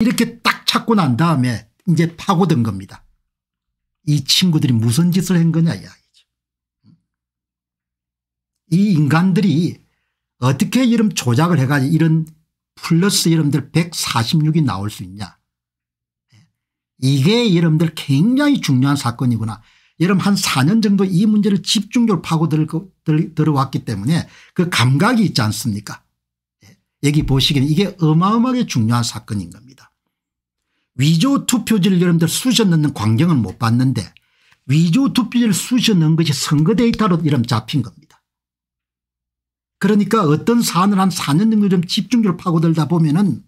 이렇게 딱 찾고 난 다음에 이제 파고든 겁니다. 이 친구들이 무슨 짓을 한 거냐 이야기죠. 이 인간들이 어떻게 이런 조작을 해가지고 이런 플러스 여러분들 146이 나올 수 있냐. 이게 여러분들 굉장히 중요한 사건이구나. 여러분 한 4년 정도 이 문제를 집중적으로 파고들어왔기 때문에 그 감각이 있지 않습니까. 예, 여기 보시기는 이게 어마어마하게 중요한 사건인 겁니다. 위조 투표지를 여러분들 쑤셔 넣는 광경은 못 봤는데 위조 투표지를 쑤셔 넣은 것이 선거 데이터로 이름 잡힌 겁니다. 그러니까 어떤 사안을 한 4년 정도 좀 집중적으로 파고들다 보면은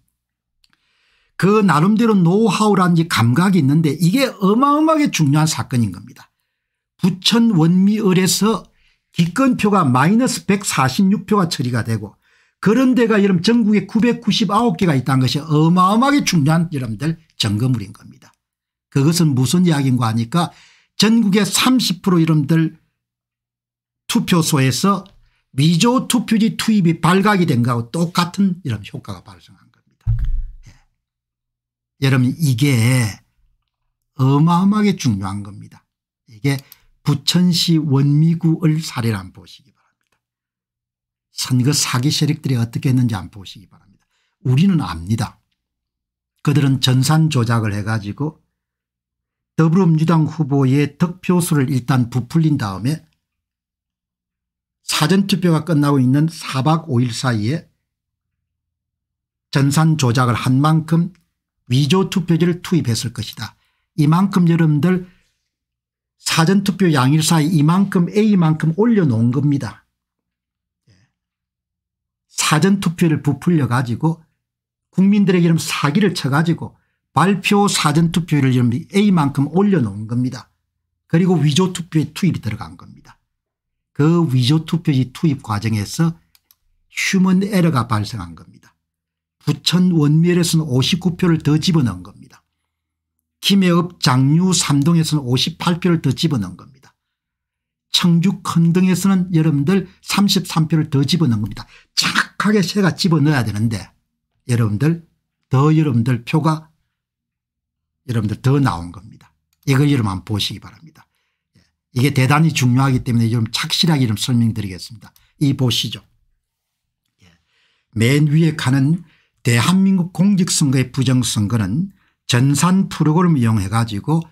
그 나름대로 노하우라는지 감각이 있는데 이게 어마어마하게 중요한 사건인 겁니다. 부천 원미을에서 기권표가 마이너스 146표가 처리가 되고 그런 데가 여러분 전국에 999개가 있다는 것이 어마어마하게 중요한 여러분들 점거물인 겁니다. 그것은 무슨 이야기인가 하니까 전국의 30% 이름들 투표소에서 미조 투표지 투입이 발각이 된 거하고 똑같은 이런 효과가 발생한 겁니다. 예. 여러분 이게 어마어마하게 중요한 겁니다. 이게 부천시 원미구을 사례를 안 보시기 바랍니다. 선거 사기 세력들이 어떻게 했는지 안 보시기 바랍니다. 우리는 압니다. 그들은 전산 조작을 해가지고 더불어민주당 후보의 득표수를 일단 부풀린 다음에 사전투표가 끝나고 있는 4박 5일 사이에 전산 조작을 한 만큼 위조 투표지를 투입했을 것이다. 이만큼 여러분들 사전투표 양일 사이 이만큼 A만큼 올려놓은 겁니다. 예. 사전투표를 부풀려 가지고 국민들에게 이름 사기를 쳐가지고 발표 사전투표율을 이름 A만큼 올려놓은 겁니다. 그리고 위조투표에 투입이 들어간 겁니다. 그 위조투표지 투입 과정에서 휴먼 에러가 발생한 겁니다. 부천 원멸에서는 59표를 더 집어넣은 겁니다. 김해읍 장류 3동에서는 58표를 더 집어넣은 겁니다. 청주 큰동에서는 여러분들 33표를 더 집어넣은 겁니다. 착하게 새가 집어넣어야 되는데 여러분들 더 여러분들 표가 여러분들 더 나온 겁니다. 이걸 여러분 한번 보시기 바랍니다. 예. 이게 대단히 중요하기 때문에 좀 착실하게 좀 설명드리겠습니다. 이 보시죠. 예. 맨 위에 가는 대한민국 공직선거의 부정선거는 전산 프로그램 이용해 가지고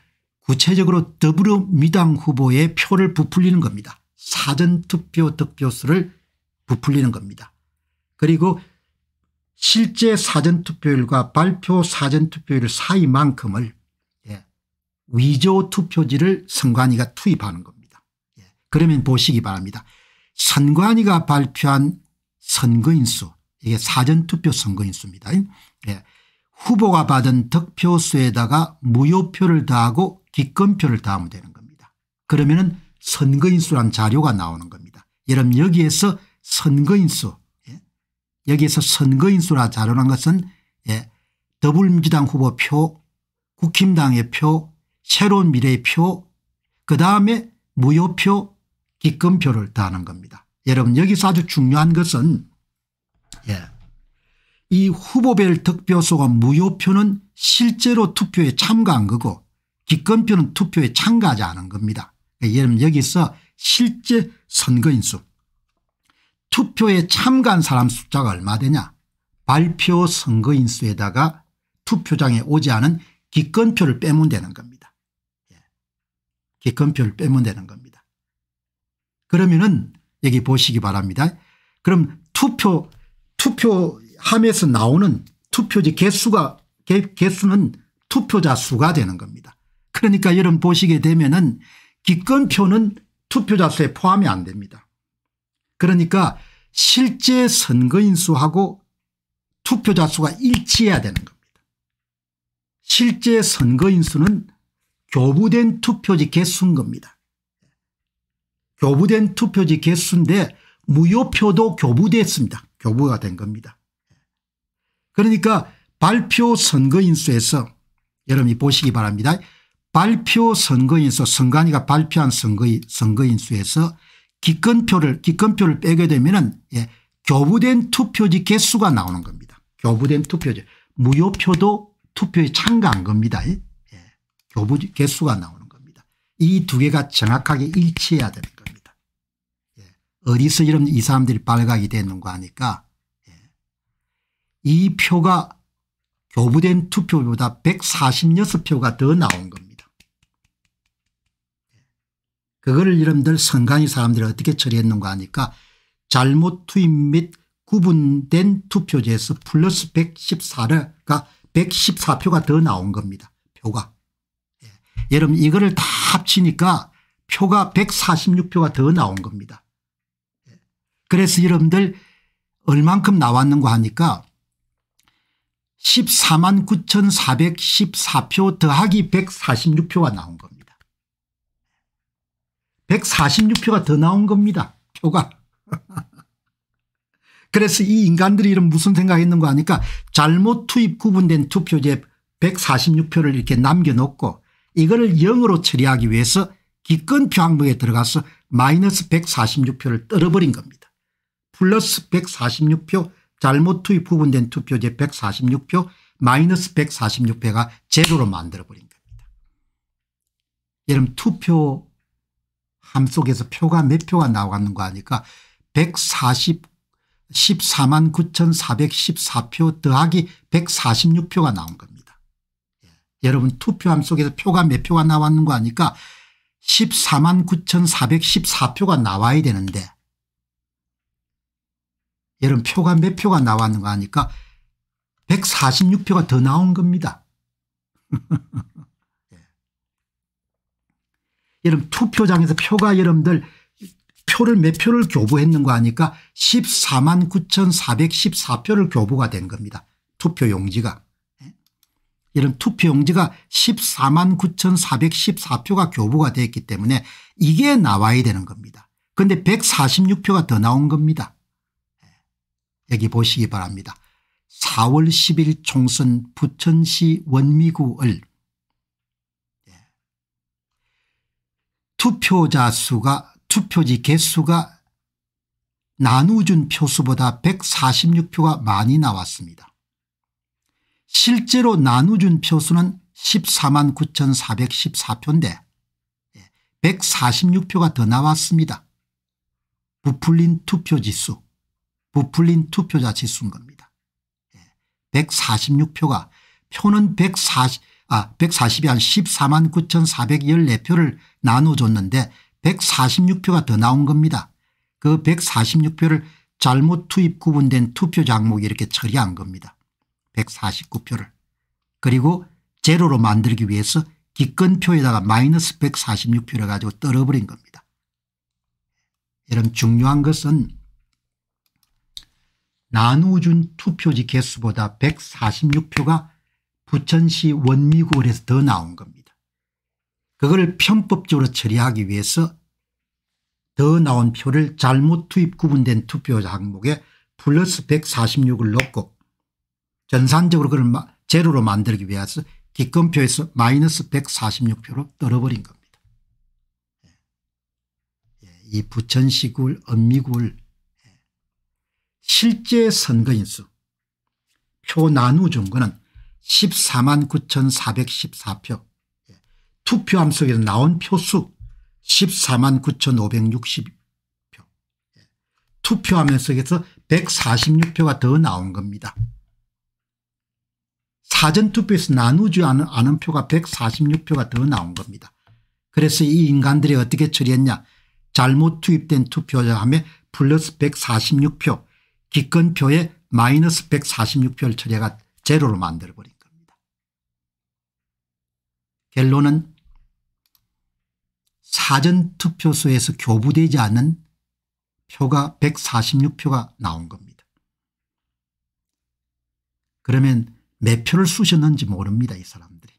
구체적으로 더불어미당 후보의 표를 부풀리는 겁니다. 사전투표 득표수를 부풀리는 겁니다. 그리고 실제 사전투표율과 발표 사전투표율 사이만큼을 예, 위조 투표지를 선관위가 투입하는 겁니다. 예, 그러면 보시기 바랍니다. 선관위가 발표한 선거인수 이게 사전투표 선거인수입니다. 예, 후보가 받은 득표수에다가 무효표를 더하고 기권표를 더하면 되는 겁니다. 그러면 선거인수란 자료가 나오는 겁니다. 여러분 여기에서 선거인수 여기에서 선거인수라 자료난 것은 예, 더불민주당 후보 표 국힘당의 표 새로운 미래의 표 그다음에 무효표 기권표를 다하는 겁니다. 여러분 여기서 아주 중요한 것은 예, 이 후보별 득표수가 무효표는 실제로 투표에 참가한 거고 기권표는 투표에 참가하지 않은 겁니다. 그러니까 여러분 여기서 실제 선거인수 투표에 참가한 사람 숫자가 얼마 되냐 발표 선거인 수에다가 투표장에 오지 않은 기권표를 빼면 되는 겁니다. 예. 기권표를 빼면 되는 겁니다. 그러면은 여기 보시기 바랍니다. 그럼 투표 투표함에서 나오는 투표지 개수가 개, 개수는 투표자 수가 되는 겁니다. 그러니까 여러분 보시게 되면은 기권표는 투표자 수에 포함이 안 됩니다. 그러니까 실제 선거인 수하고 투표자 수가 일치해야 되는 겁니다. 실제 선거인 수는 교부된 투표지 개수인 겁니다. 교부된 투표지 개수인데 무효표도 교부됐습니다. 교부가 된 겁니다. 그러니까 발표 선거인수에서 여러분이 보시기 바랍니다. 발표 선거인수 선관위가 발표한 선거인, 수에서 기권표를 기권표를 빼게 되면은 예, 교부된 투표지 개수가 나오는 겁니다. 교부된 투표지 무효표도 투표에 참가한 겁니다. 예. 교부 개수가 나오는 겁니다. 이 두 개가 정확하게 일치해야 되는 겁니다. 예. 어디서 이런 이 사람들이 발각이 되는거 하니까 예. 이 표가 교부된 투표보다 146표가 더 나온 겁니다. 그거를 여러분들 선관위 사람들이 어떻게 처리했는가 하니까 잘못 투입 및 구분된 투표제에서 플러스 114가 114표가 더 나온 겁니다. 표가. 예. 여러분 이거를 다 합치니까 표가 146표가 더 나온 겁니다. 예. 그래서 여러분들 얼만큼 나왔는가 하니까 14만 9,414표 더하기 146표가 나온 겁니다. 146표가 더 나온 겁니다. 표가. 그래서 이 인간들이 이런 무슨 생각했는 거 아니까 잘못 투입 구분된 투표제 146표를 이렇게 남겨놓고 이거를 0으로 처리하기 위해서 기권 표항목에 들어가서 마이너스 146표를 떨어버린 겁니다. 플러스 146표 잘못 투입 구분된 투표제 146표 마이너스 146표가 제로로 만들어버린 겁니다. 여러분 투표 함 속에서 표가 몇 표가 나오는 거 아니까 1 4 4만 9,414표 더하기 146표가 나온 겁니다. 예. 여러분 투표함 속에서 표가 몇 표가 나왔는 거 아니까 14만 9,414표가 예. 나와야 되는데 여러분 표가 몇 표가 나왔는 가하니까 146표가 더 나온 겁니다. 여러분 투표장에서 표가 여러분들 표를 몇 표를 교부했는 거 아니까 14만 9,414표를 교부가 된 겁니다. 투표용지가. 예? 이런 투표용지가 14만 9,414표가 교부가 되었기 때문에 이게 나와야 되는 겁니다. 그런데 146표가 더 나온 겁니다. 예? 여기 보시기 바랍니다. 4월 10일 총선 부천시 원미구을 투표자 수가 투표지 개수가 나누준 표수보다 146표가 많이 나왔습니다. 실제로 나누준 표수는 14만 9414표인데 146표가 더 나왔습니다. 부풀린 투표지수 부풀린 투표자 지수인 겁니다. 146표가 예, 표는 140아 140이 한 14만 9414표를 나눠줬는데 146표가 더 나온 겁니다. 그 146표를 잘못 투입 구분된 투표 장목이 이렇게 처리한 겁니다. 149표를. 그리고 제로로 만들기 위해서 기권표에다가 마이너스 146표를 가지고 떨어버린 겁니다. 이런 중요한 것은 나누준 어 투표지 개수보다 146표가 부천시 원미구을에서 더 나온 겁니다. 그걸 편법적으로 처리하기 위해서 더 나온 표를 잘못 투입 구분된 투표 항목에 플러스 146을 넣고 전산적으로 그걸 제로로 만들기 위해서 기권표에서 마이너스 146표로 떨어버린 겁니다. 예. 예, 이 부천시굴 은미굴 예. 실제 선거인수 표 나누준 거는 14만 9,414표 예. 투표 함속에서 나온 표수 14만 9,560표 투표 함속에서 146표가 더 나온 겁니다. 사전투표에서 나누지 않은, 않은 표가 146표가 더 나온 겁니다. 그래서 이 인간들이 어떻게 처리했냐 잘못 투입된 투표 함에 플러스 146표 기권표에 마이너스 146표를 처리해가 제로로 만들어버린 벨로는 사전투표소에서 교부되지 않은 표가 146표가 나온 겁니다. 그러면 몇 표를 쑤셨는지 모릅니다. 이 사람들이.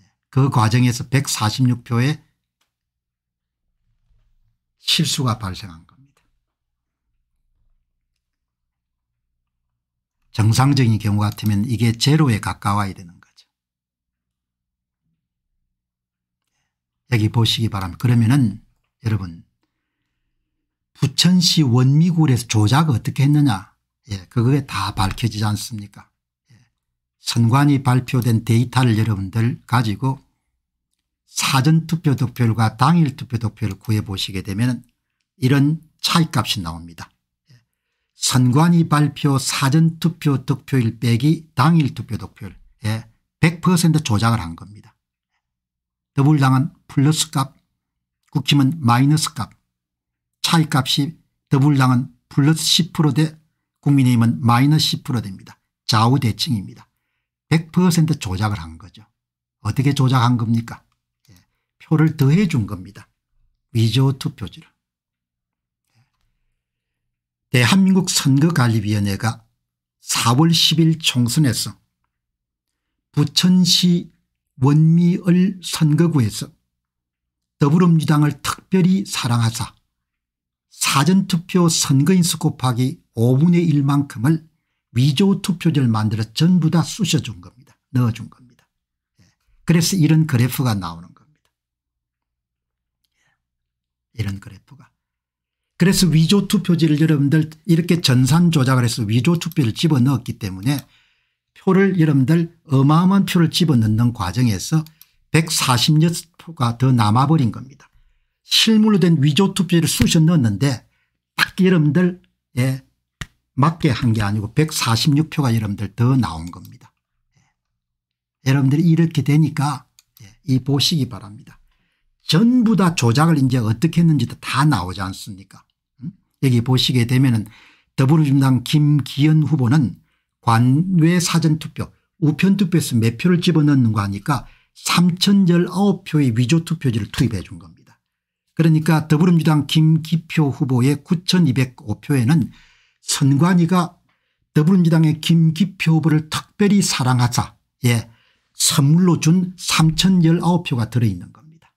예, 그 과정에서 146표의 실수가 발생한 겁니다. 정상적인 경우 같으면 이게 제로에 가까워야 되는 여기 보시기 바랍니다. 그러면은 여러분 부천시 원미굴에서 조작 을 어떻게 했느냐 예, 그거에 다 밝혀지지 않습니까 예. 선관위 발표된 데이터를 여러분들 가지고 사전투표 득표율과 당일투표 득표를 구해보시게 되면 이런 차이값이 나옵니다. 예. 선관위 발표 사전투표 득표율 빼기 당일투표 득표율 예, 100% 조작을 한 겁니다. 더블당은 플러스값 국힘은 마이너스값 차이값이 더블당은 플러스 10%대 국민의힘은 마이너스 10%대입니다. 좌우대칭입니다. 100% 조작을 한 거죠. 어떻게 조작한 겁니까 예. 표를 더해 준 겁니다. 위조 투표지를. 예. 대한민국 선거관리위원회가 4월 10일 총선에서 부천시 원미을 선거구에서 더불어민주당을 특별히 사랑하자 사전투표 선거인수 곱하기 5분의 1만큼을 위조투표제를 만들어 전부 다 쑤셔준 겁니다. 넣어준 겁니다. 예. 그래서 이런 그래프가 나오는 겁니다. 예. 이런 그래프가. 그래서 위조투표제를 여러분들 이렇게 전산 조작을 해서 위조투표를 집어넣었기 때문에 표를 여러분들 어마어마한 표를 집어넣는 과정에서 1 4 0여표가더 남아버린 겁니다. 실물로 된 위조투표를 쑤셔 넣었는데 딱 여러분들 에 예, 맞게 한 게 아니고 146표가 여러분들 더 나온 겁니다. 예. 여러분들이 이렇게 되니까 예, 이 보시기 바랍니다. 전부 다 조작을 이제 어떻게 했는지도 다 나오지 않습니까 음? 여기 보시게 되면 은 더불어민주당 김기현 후보는 관외 사전투표 우편투표에서 몇 표를 집어넣는가 하니까 3,019표의 위조투표지를 투입해 준 겁니다. 그러니까 더불어민주당 김기표 후보의 9,205표에는 선관위가 더불어민주당의 김기표 후보를 특별히 사랑하자 예 선물로 준 3,019표가 들어있는 겁니다.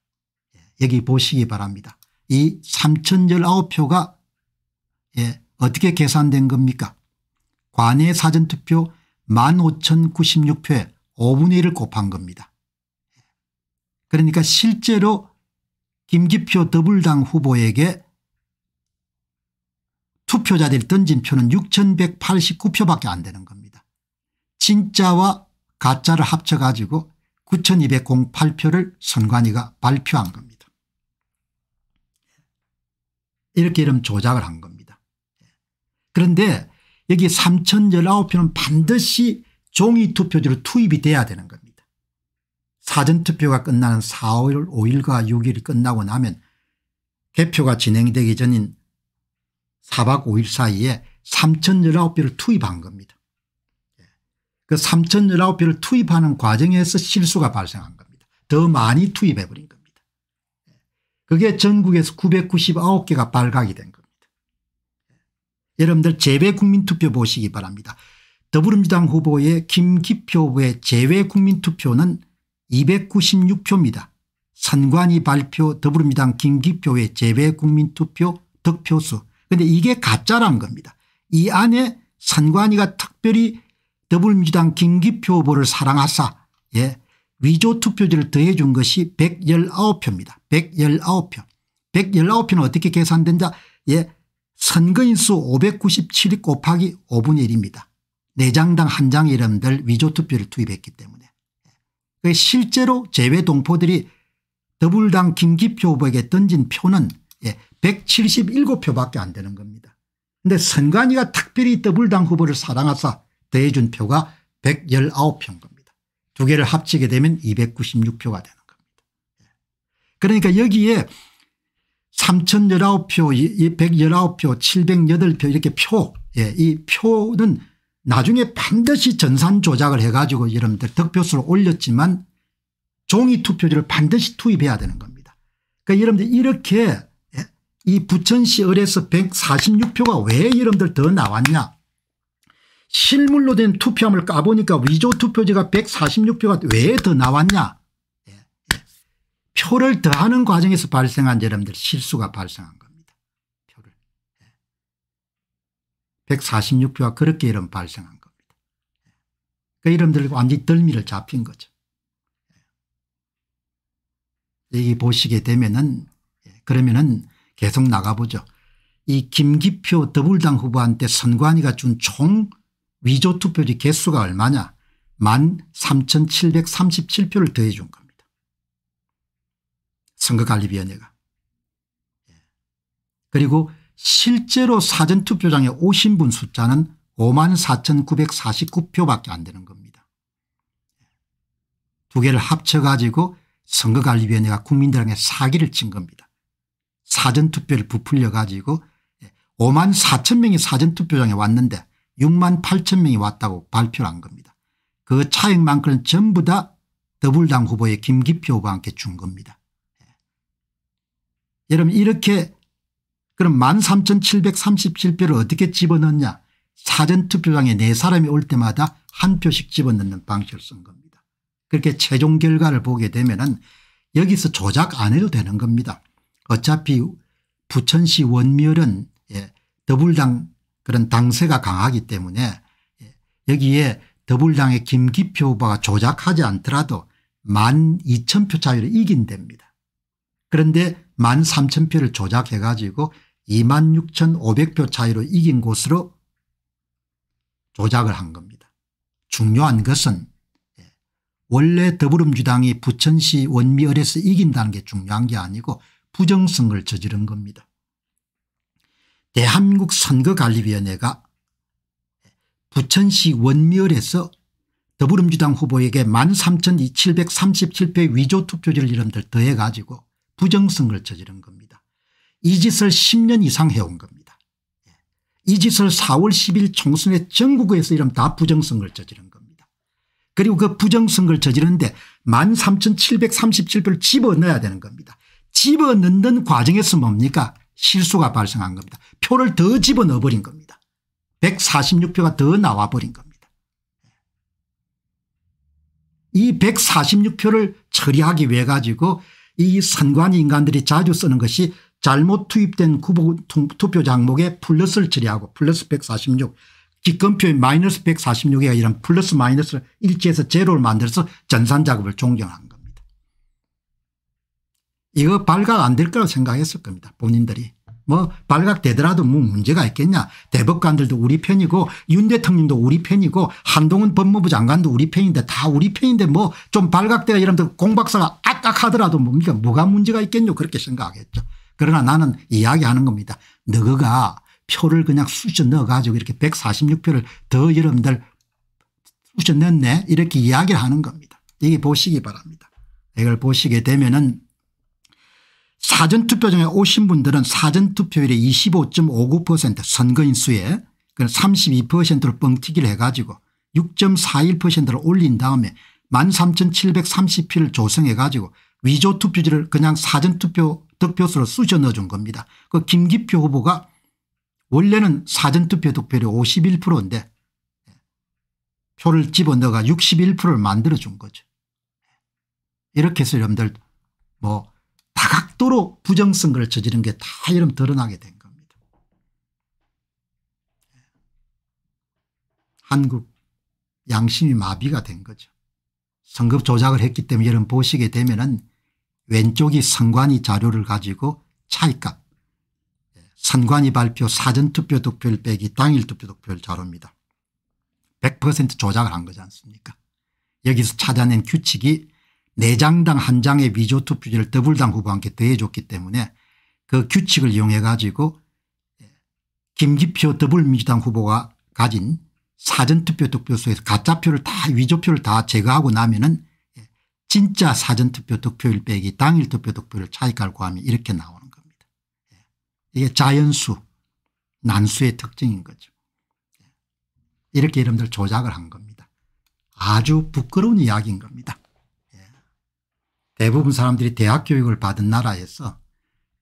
예, 여기 보시기 바랍니다. 이 3,019표가 예, 어떻게 계산된 겁니까 관외 사전투표 15,096표에 5분의 1을 곱한 겁니다. 그러니까 실제로 김기표 더블당 후보에게 투표자들이 던진 표는 6,189표밖에 안 되는 겁니다. 진짜와 가짜를 합쳐 가지고 9,208표를 선관위가 발표한 겁니다. 이렇게 이름 조작을 한 겁니다. 그런데 여기 3019표는 반드시 종이투표지로 투입이 돼야 되는 겁니다. 사전투표가 끝나는 4월 5일과 6일이 끝나고 나면 개표가 진행되기 전인 4박 5일 사이에 3019표를 투입한 겁니다. 예. 그 3019표를 투입하는 과정에서 실수가 발생한 겁니다. 더 많이 투입해버린 겁니다. 예. 그게 전국에서 999개가 발각이 된 겁니다. 여러분들 재외 국민투표 보시기 바랍니다. 더불어민주당 후보의 김기표 후보의 재외 국민투표는 296표입니다. 선관위 발표 더불어민주당 김기표의 재외 국민투표 득표수 그런데 이게 가짜라는 겁니다. 이 안에 선관위가 특별히 더불어민주당 김기표 후보를 사랑하사 예, 위조 투표지를 더해 준 것이 119표입니다. 119표. 119표는 어떻게 계산된다? 예, 선거인수 5 9 7 곱하기 5분의 1입니다. 4장당 1장 이름들 위조투표를 투입했기 때문에. 실제로 제외 동포들이 더불당 김기표 후보에게 던진 표는 177표밖에 예, 안 되는 겁니다. 그런데 선관위가 특별히 더불당 후보를 사랑하사 더해준 표가 119표인 겁니다. 두 개를 합치게 되면 296표가 되는 겁니다. 예. 그러니까 여기에 3019표, 이 119표, 708표 이렇게 표, 예, 이 표는 나중에 반드시 전산 조작을 해가지고 여러분들 득표수를 올렸지만 종이 투표지를 반드시 투입해야 되는 겁니다. 그러니까 여러분들 이렇게 예, 이 부천시 의뢰서 146표가 왜 여러분들 더 나왔냐. 실물로 된 투표함을 까보니까 위조 투표지가 146표가 왜 더 나왔냐. 표를 더하는 과정에서 발생한 여러분들 실수가 발생한 겁니다. 표를. 146표가 예. 그렇게 이런 발생한 겁니다. 예. 그 이름들 완전히 덜미를 잡힌 거죠. 예. 여기 보시게 되면은 그러면은 계속 나가보죠. 이 김기표 더불당 후보한테 선관위가 준 총 위조 투표지 개수가 얼마냐 만 3,737표를 더해 준 겁니다. 선거관리위원회가. 예. 그리고 실제로 사전투표장에 오신 분 숫자는 5만 4,949표밖에 안 되는 겁니다. 예. 두 개를 합쳐가지고 선거관리위원회가 국민들에게 사기를 친 겁니다. 사전투표를 부풀려가지고 5만 예, 4천 명이 사전투표장에 왔는데 6만 8천 명이 왔다고 발표를 한 겁니다. 그 차액만큼은 전부 다 더불당 후보의 김기표 후보한테 준 겁니다. 여러분 이렇게 그럼 13,737표를 어떻게 집어넣냐 사전투표장에 네 사람이 올 때마다 한 표씩 집어넣는 방식을 쓴 겁니다. 그렇게 최종 결과를 보게 되면 은 여기서 조작 안 해도 되는 겁니다. 어차피 부천시 원멸은 예, 더불당 그런 당세가 강하기 때문에 예, 여기에 더불당의 김기표 후보가 조작하지 않더라도 만 이천 표 차이로 이긴 됩니다. 그런데 1만 3천 표를 조작해 가지고 2만 6,500표 차이로 이긴 곳으로 조작을 한 겁니다. 중요한 것은 예, 원래 더불어민주당이 부천시 원미을에서 이긴다는 게 중요한 게 아니고 부정선거를 저지른 겁니다. 대한민국 선거관리위원회가 부천시 원미을에서 더불어민주당 후보에게 13,737표의 위조투표지를 이름들 더해 가지고 부정성을 저지른 겁니다. 이 짓을 10년 이상 해온 겁니다. 예. 이 짓을 4월 10일 총선에 전국에서 이러면 다 부정성을 저지른 겁니다. 그리고 그 부정성을 저지르는데 13,737표를 집어넣어야 되는 겁니다. 집어넣는 과정에서 뭡니까 실수가 발생한 겁니다. 표를 더 집어넣어버린 겁니다. 146표가 더 나와버린 겁니다. 예. 이 146표를 처리하기 위해 가지고 이 선관위 인간들이 자주 쓰는 것이 잘못 투입된 후보 투표 장목에 플러스를 처리하고 플러스 146 기권표에 마이너스 146에 이런 플러스 마이너스를 일치해서 제로를 만들어서 전산 작업을 종전한 겁니다. 이거 발각 안 될 거라고 생각했을 겁니다. 본인들이. 뭐 발각되더라도 뭐 문제가 있겠냐. 대법관들도 우리 편이고 윤 대통령도 우리 편이고 한동훈 법무부 장관도 우리 편인데 다 우리 편인데 뭐 좀 발각돼야 이러면 공박사가 악악하더라도 뭡니까 뭐가 문제가 있겠냐 그렇게 생각하겠죠. 그러나 나는 이야기하는 겁니다. 너가 표를 그냥 쑤셔 넣어가지고 이렇게 146표를 더 여러분들 쑤셔 넣네 이렇게 이야기를 하는 겁니다. 이게 보시기 바랍니다. 이걸 보시게 되면은 사전투표장에 오신 분들은 사전투표율의 25.59% 선거인 수에 32%로 뻥튀기를 해가지고 6.41%를 올린 다음에 13,730표를 조성해 가지고 위조 투표지를 그냥 사전투표 득표수로 쑤셔 넣어준 겁니다. 그 김기표 후보가 원래는 사전투표 득표율이 51%인데 표를 집어넣어가 61%를 만들어준 거죠. 이렇게 해서 여러분들 뭐 다각도로 부정선거를 저지른 게 다 이름 드러나게 된 겁니다. 한국 양심이 마비가 된 거죠. 선거 조작을 했기 때문에 여러분 보시게 되면 은 왼쪽이 선관위 자료를 가지고 차이값 선관위 발표 사전투표 득표율 빼기 당일 투표 득표율 자료입니다. 100% 조작을 한 거지 않습니까 여기서 찾아낸 규칙이 4장당 한 장의 위조투 표지를 더블당 후보와 함께 더해줬기 때문에 그 규칙을 이용해 가지고 예, 김기표 더불민주당 후보가 가진 사전투표 득표소에서 가짜표를 다 위조표를 다 제거하고 나면은 예, 진짜 사전투표 득표율 빼기 당일투표 득표를 차익할 고하면 이렇게 나오는 겁니다. 예, 이게 자연수 난수의 특징인 거죠. 이렇게 여러분들 조작을 한 겁니다. 아주 부끄러운 이야기인 겁니다. 대부분 사람들이 대학 교육을 받은 나라에서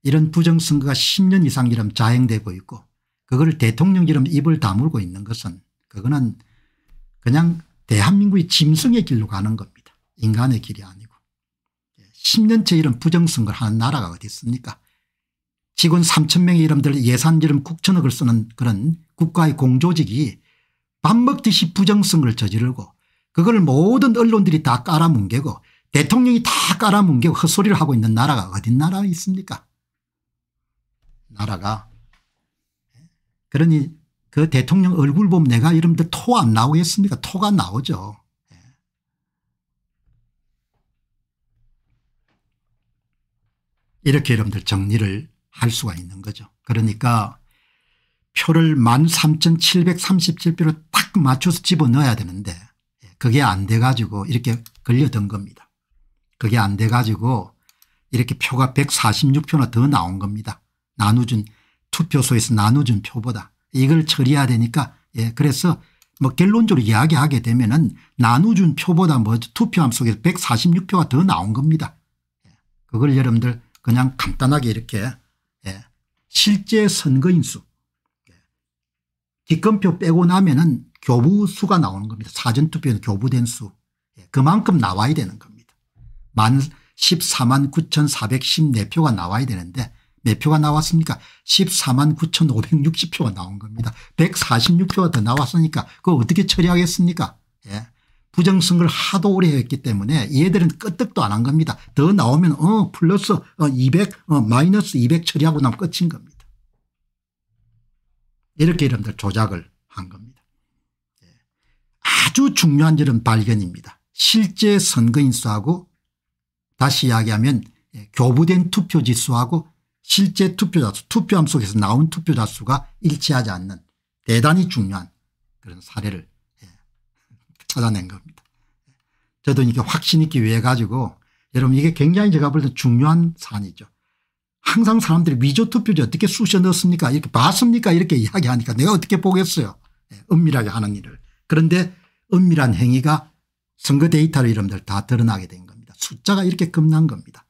이런 부정선거가 10년 이상이름 자행되고 있고 그걸 대통령이름 입을 다물고 있는 것은 그거는 그냥 대한민국의 짐승의 길로 가는 겁니다. 인간의 길이 아니고. 10년째 예, 이런 부정선거를 하는 나라가 어디 있습니까 직원 3천 명의 이름들 예산 이름 9천억을 쓰는 그런 국가의 공조직이 밥 먹듯이 부정선거를 저지르고 그걸 모든 언론들이 다 깔아뭉개고 대통령이 다 깔아뭉 개 그 헛소리를 하고 있는 나라가 어디 나라 있습니까 나라가 그러니 그 대통령 얼굴 보면 내가 이러면 토안 나오겠습니까 토가 나오죠 예. 이렇게 여러분들 정리를 할 수가 있는 거죠. 그러니까 표를 13,737표로 딱 맞춰서 집어넣어야 되는데 예, 그게 안 돼가지고 이렇게 걸려든 겁니다. 그게 안 돼 가지고 이렇게 표가 146표나 더 나온 겁니다. 나눠준 투표소에서 나눠준 표보다 이걸 처리해야 되니까 예 그래서 뭐 결론적으로 이야기하게 되면은 나눠준 표보다 뭐 투표함 속에서 146표가 더 나온 겁니다. 예, 그걸 여러분들 그냥 간단하게 이렇게 예. 실제 선거인수 예, 기권표 빼고 나면은 교부수가 나오는 겁니다. 사전투표는 교부된 수 예, 그만큼 나와야 되는 겁니다. 만 14만 9,414표가 나와야 되는데 몇 표가 나왔습니까? 14만 9,560표가 나온 겁니다. 146표가 더 나왔으니까 그거 어떻게 처리하겠습니까? 예. 부정선거를 하도 오래 했기 때문에 얘들은 끄떡도 안 한 겁니다. 더 나오면 어 플러스 어 200, 어 마이너스 200 처리하고 나면 끝인 겁니다. 이렇게 여러분들 조작을 한 겁니다. 예. 아주 중요한 이런 발견입니다. 실제 선거인수하고 다시 이야기하면 예, 교부된 투표 지수하고 실제 투표자 수 투표함 속에서 나온 투표자 수가 일치하지 않는 대단히 중요한 그런 사례를 예, 찾아낸 겁니다. 저도 이게 확신 있기 위해 가지고 여러분 이게 굉장히 제가 볼 때 중요한 사안이죠. 항상 사람들이 위조 투표지 어떻게 쑤셔 넣었습니까 이렇게 봤습니까 이렇게 이야기하니까 내가 어떻게 보겠어요 예, 은밀하게 하는 일을 그런데 은밀한 행위가 선거 데이터로 이름들 다 드러나게 된 거예요. 숫자가 이렇게 급난 겁니다.